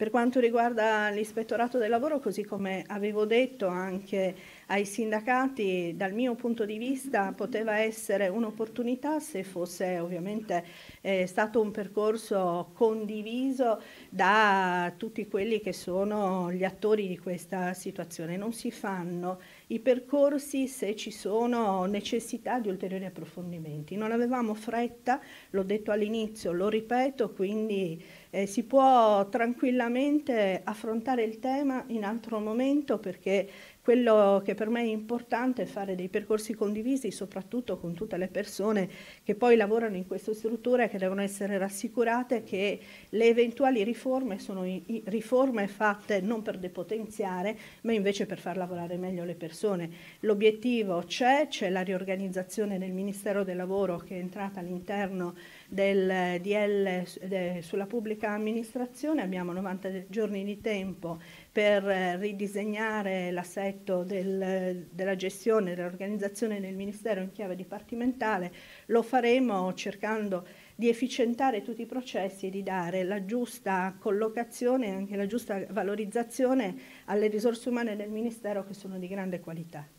Per quanto riguarda l'ispettorato del lavoro, così come avevo detto anche ai sindacati dal mio punto di vista poteva essere un'opportunità se fosse ovviamente eh, stato un percorso condiviso da tutti quelli che sono gli attori di questa situazione. Non si fanno i percorsi se ci sono necessità di ulteriori approfondimenti. Non avevamo fretta, l'ho detto all'inizio, lo ripeto, quindi eh, si può tranquillamente affrontare il tema in altro momento perché quello che per me è importante fare dei percorsi condivisi, soprattutto con tutte le persone che poi lavorano in queste strutture, che devono essere rassicurate che le eventuali riforme sono riforme fatte non per depotenziare, ma invece per far lavorare meglio le persone. L'obiettivo c'è, c'è la riorganizzazione del Ministero del Lavoro che è entrata all'interno del DL sulla pubblica amministrazione, abbiamo 90 giorni di tempo per eh, ridisegnare l'assetto del eh, della gestione, dell'organizzazione del Ministero in chiave dipartimentale, lo faremo cercando di efficientare tutti i processi e di dare la giusta collocazione e anche la giusta valorizzazione alle risorse umane del Ministero che sono di grande qualità.